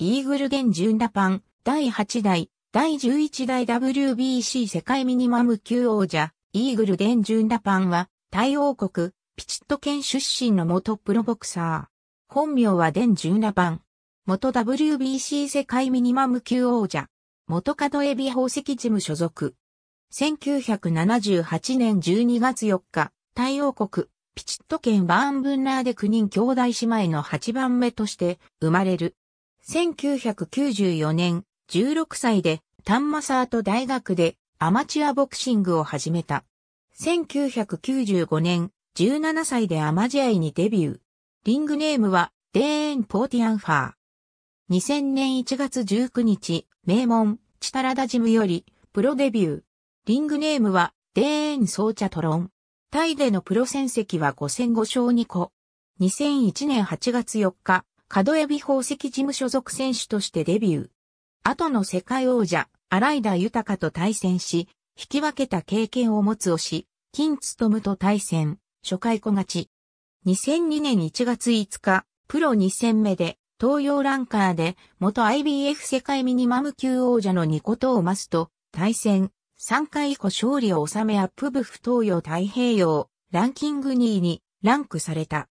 イーグルデンジュンダパン、第8代、第11代 WBC 世界ミニマム級王者、イーグルデンジュンダパンは、タイ王国、ピチット県出身の元プロボクサー。本名はデン・ジュンラパン。元 WBC 世界ミニマム級王者。元カドエビ宝石事務所属。1978年12月4日、タイ王国、ピチット県バーンブンラーで9人兄弟姉妹の8番目として生まれる。1994年、16歳で、タンマサート大学でアマチュアボクシングを始めた。1995年、17歳でアマジアイにデビュー。リングネームは、デーン・ポーティアンファー。2000年1月19日、名門、チタラダジムより、プロデビュー。リングネームは、デーン・ソーチャトロン。タイでのプロ戦績は5戦5勝2個。2001年8月4日、角エビ宝石事務所属選手としてデビュー。後の世界王者、荒井田豊と対戦し、引き分けた経験を持つ推し、金務と対戦、初回小勝ち。2002年1月5日、プロ2戦目で、東洋ランカーで、元 IBF 世界ミニマム級王者のニコトーマスと、対戦、3回以降勝利を収めアップブフ東洋太平洋、ランキング2位に、ランクされた。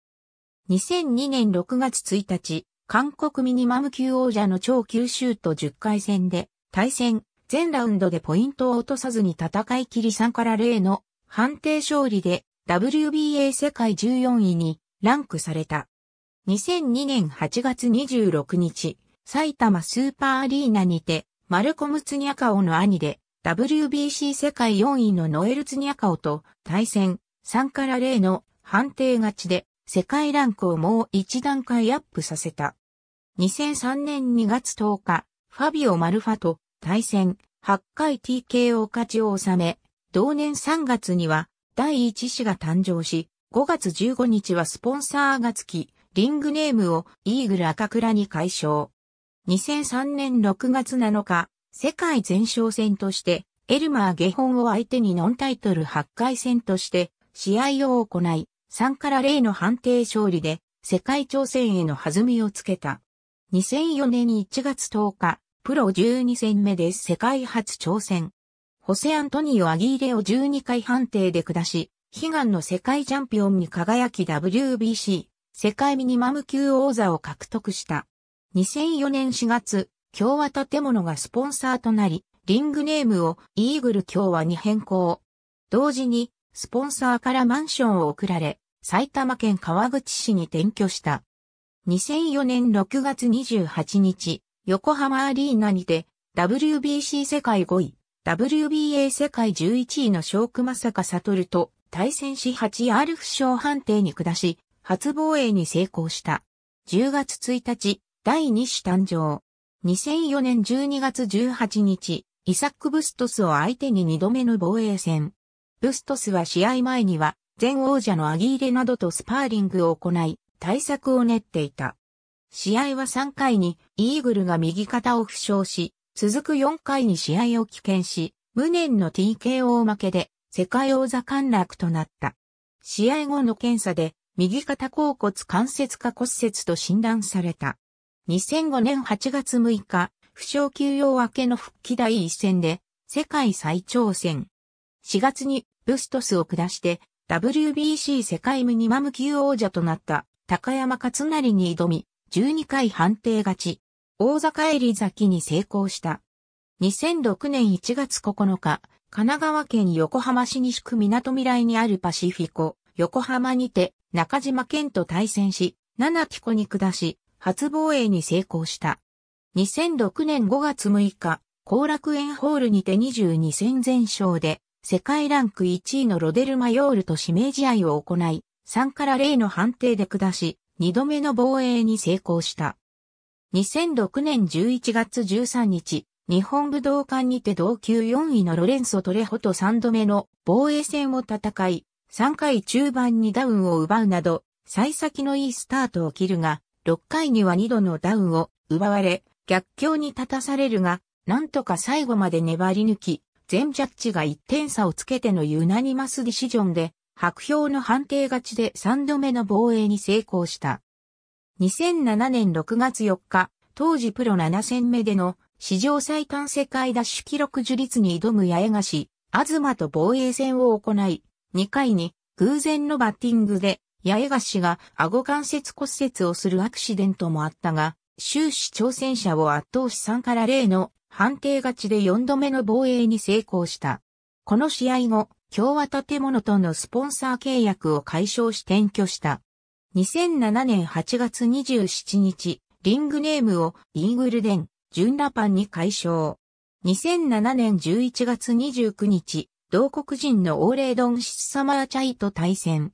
2002年6月1日、韓国ミニマム級王者の超級シュート10回戦で対戦、全ラウンドでポイントを落とさずに戦い切り3から0の判定勝利で WBA 世界14位にランクされた。2002年8月26日、埼玉スーパーアリーナにて、マルコム・ツニャカオの兄で、WBC 世界4位のノエル・ツニャカオと対戦3から0の判定勝ちで世界ランクをもう一段階アップさせた。2003年2月10日、ファビオ・マルファと対戦8回 TKO 勝ちを収め、同年3月には第1子が誕生し、5月15日はスポンサーがつき、リングネームをイーグル赤倉に解消。2003年6月7日、世界前哨戦として、エルマー下本を相手にノンタイトル8回戦として、試合を行い、3から0の判定勝利で世界挑戦への弾みをつけた。2004年1月10日、プロ12戦目で世界初挑戦。ホセアントニオ・アギーレを12回判定で下し、悲願の世界チャンピオンに輝き WBC、世界ミニマム級王座を獲得した。2004年4月、共和建物がスポンサーとなり、リングネームをイーグル共和に変更。同時に、スポンサーからマンションを贈られ、埼玉県川口市に転居した。2004年6月28日、横浜アリーナにて、WBC 世界5位、WBA 世界11位の小熊坂悟と対戦し 8R 負傷判定に下し、初防衛に成功した。10月1日、第2子誕生。2004年12月18日、イサック・ブストスを相手に2度目の防衛戦。ブストスは試合前には前王者のアギーレなどとスパーリングを行い、対策を練っていた。試合は3回にイーグルが右肩を負傷し、続く4回に試合を棄権し、無念の TKO 負けで世界王座陥落となった。試合後の検査で右肩甲骨関節下骨折と診断された。2005年8月6日、負傷休養明けの復帰第一戦で世界再挑戦。4月にブストスを下して WBC 世界ミニマム級王者となった高山勝成に挑み、12回判定勝ち、大坂入り咲きに成功した。2006年1月9日、神奈川県横浜市西区港未来にあるパシフィコ、横浜にて中島県と対戦し、七木子に下し、初防衛に成功した。2006年5月6日、後楽園ホールにて22戦全勝で世界ランク1位のロデルマヨールと指名試合を行い、3から0の判定で下し、2度目の防衛に成功した。2006年11月13日、日本武道館にて同級4位のロレンソ・トレホと3度目の防衛戦を戦い、3回中盤にダウンを奪うなど、幸先のいいスタートを切るが、6回には2度のダウンを奪われ、逆境に立たされるが、なんとか最後まで粘り抜き、全ジャッジが1点差をつけてのユナニマスディシジョンで、白氷の判定勝ちで3度目の防衛に成功した。2007年6月4日、当時プロ7戦目での史上最短世界ダッシュ記録樹立に挑む八重樫、東と防衛戦を行い、2回に偶然のバッティングで八重樫が顎関節骨折をするアクシデントもあったが、終始挑戦者を圧倒し3から0の判定勝ちで4度目の防衛に成功した。この試合後、共和建物とのスポンサー契約を解消し転居した。2007年8月27日、リングネームをイーグルデン、ジュンラパンに解消。2007年11月29日、同国人のオーレードン・シスサマーチャイと対戦。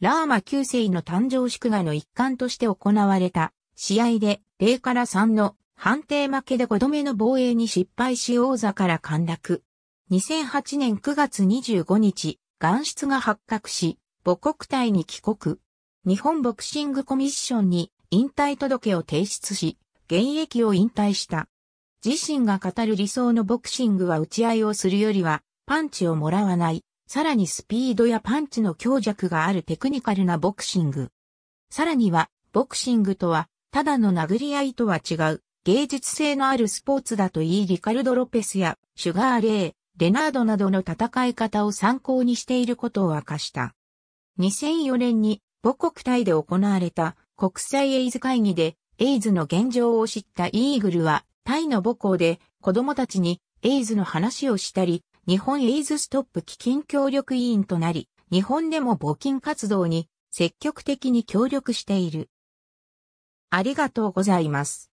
ラーマ9世の誕生祝賀の一環として行われた試合で0から3の判定負けで5度目の防衛に失敗し王座から陥落。2008年9月25日、岩室が発覚し、母国体に帰国。日本ボクシングコミッションに引退届を提出し、現役を引退した。自身が語る理想のボクシングは打ち合いをするよりは、パンチをもらわない。さらにスピードやパンチの強弱があるテクニカルなボクシング。さらには、ボクシングとは、ただの殴り合いとは違う。芸術性のあるスポーツだと言いリカルド・ロペスやシュガー・レー、レナードなどの戦い方を参考にしていることを明かした。2004年に母国タイで行われた国際エイズ会議でエイズの現状を知ったイーグルはタイの母校で子供たちにエイズの話をしたり、日本エイズストップ基金協力委員となり、日本でも募金活動に積極的に協力している。ありがとうございます。